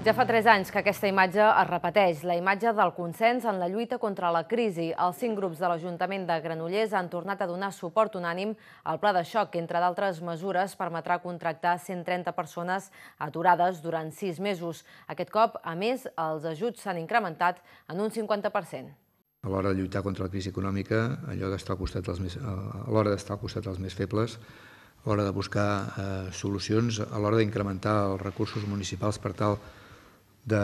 Ja fa tres anys que aquesta imatge es repeteix, la imatge del consens en la lluita contra la crisi. Els cinc grups de l'Ajuntament de Granollers han tornat a donar suport unànim al pla de xoc, que, entre d'altres mesures, permetrà contractar 130 persones aturades durant sis mesos. Aquest cop, a més, els ajuts s'han incrementat en un 50%. A l'hora de lluitar contra la crisi econòmica, allò d'estar al costat dels més, a l'hora d'estar al costat dels més febles, a l'hora de buscar eh, solucions, a l'hora d'incrementar els recursos municipals per tal que de,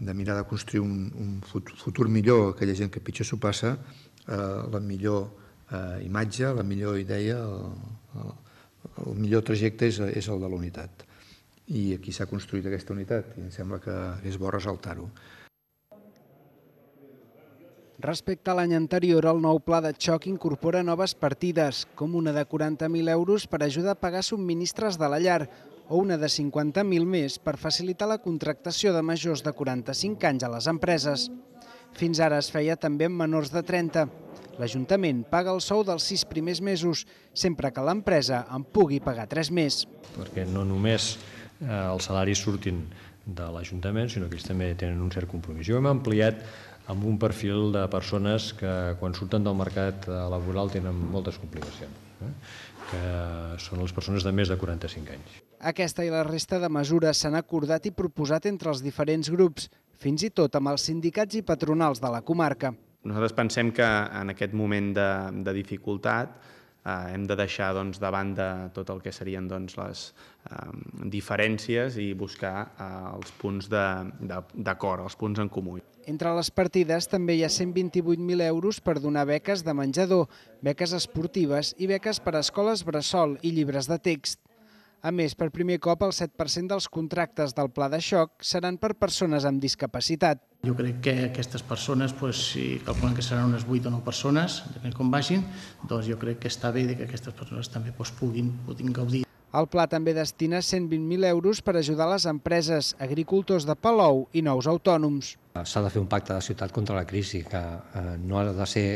de mirar de construir un, un futur millor a aquella gent que pitjor s'ho passa, eh, la millor eh, imatge, la millor idea, el, el, el millor trajecte és, és el de la unitat. I aquí s'ha construït aquesta unitat i em sembla que és bo ressaltar-ho. Respecte a l'any anterior, el nou pla de xoc incorpora noves partides, com una de 40.000 euros per ajudar a pagar subministres de la llar, o una de 50.000 més per facilitar la contractació de majors de 45 anys a les empreses. Fins ara es feia també amb menors de 30. L'Ajuntament paga el sou dels sis primers mesos, sempre que l'empresa en pugui pagar tres més. Perquè no només eh, els salaris surtin de l'Ajuntament, sinó que ells també tenen un cert compromís. Jo hem ampliat amb un perfil de persones que quan surten del mercat eh, laboral tenen moltes complicacions, eh? que són les persones de més de 45 anys. Aquesta i la resta de mesures s'han acordat i proposat entre els diferents grups, fins i tot amb els sindicats i patronals de la comarca. Nosaltres pensem que en aquest moment de, de dificultat eh, hem de deixar doncs, de banda tot el que serien doncs, les eh, diferències i buscar eh, els punts d'acord, els punts en comú. Entre les partides també hi ha 128.000 euros per donar beques de menjador, beques esportives i beques per a escoles bressol i llibres de text. A més, per primer cop el 7% dels contractes del pla de xoc seran per persones amb discapacitat. Jo crec que aquestes persones, doncs, si calculen que seran unes 8 o 9 persones, depèn com vagin, doncs jo crec que està bé que aquestes persones també doncs, puguin, puguin gaudir. El pla també destina 120.000 euros per ajudar les empreses, agricultors de Palou i nous autònoms. S'ha de fer un pacte de ciutat contra la crisi, que eh, no ha de ser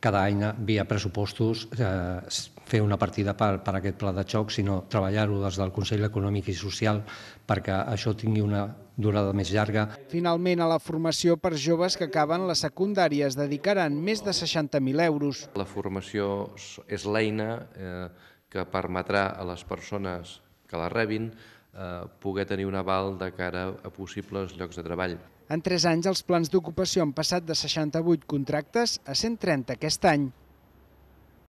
cada any via pressupostos eh, fer una partida per, per aquest pla de xoc, sinó treballar-ho des del Consell Econòmic i Social perquè això tingui una durada més llarga. Finalment, a la formació per joves que acaben la secundària es dedicaran més de 60.000 euros. La formació és l'eina eh, que permetrà a les persones que la rebin eh, poder tenir un aval de cara a possibles llocs de treball. En tres anys, els plans d'ocupació han passat de 68 contractes a 130 aquest any.